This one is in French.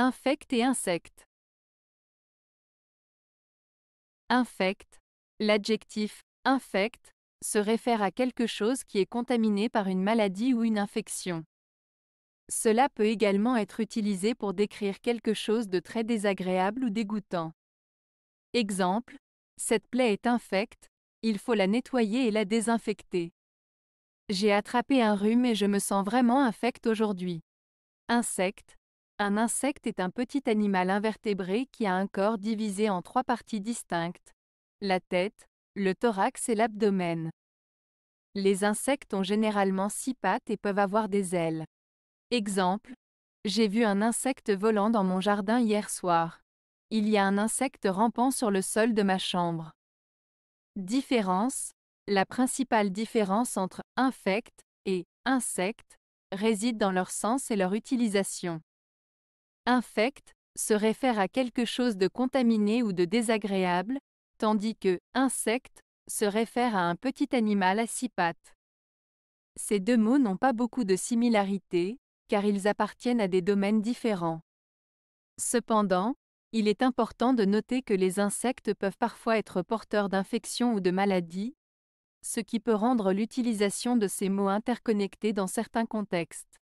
Infect et insecte. Infect. L'adjectif infect se réfère à quelque chose qui est contaminé par une maladie ou une infection. Cela peut également être utilisé pour décrire quelque chose de très désagréable ou dégoûtant. Exemple, cette plaie est infecte, il faut la nettoyer et la désinfecter. J'ai attrapé un rhume et je me sens vraiment infecte aujourd'hui. Insecte, un insecte est un petit animal invertébré qui a un corps divisé en trois parties distinctes. La tête, le thorax et l'abdomen. Les insectes ont généralement six pattes et peuvent avoir des ailes. Exemple. J'ai vu un insecte volant dans mon jardin hier soir. Il y a un insecte rampant sur le sol de ma chambre. Différence. La principale différence entre infect et insecte réside dans leur sens et leur utilisation. Infect se réfère à quelque chose de contaminé ou de désagréable, tandis que insecte se réfère à un petit animal à six pattes. Ces deux mots n'ont pas beaucoup de similarité, car ils appartiennent à des domaines différents. Cependant, il est important de noter que les insectes peuvent parfois être porteurs d'infections ou de maladies, ce qui peut rendre l'utilisation de ces mots interconnectés dans certains contextes.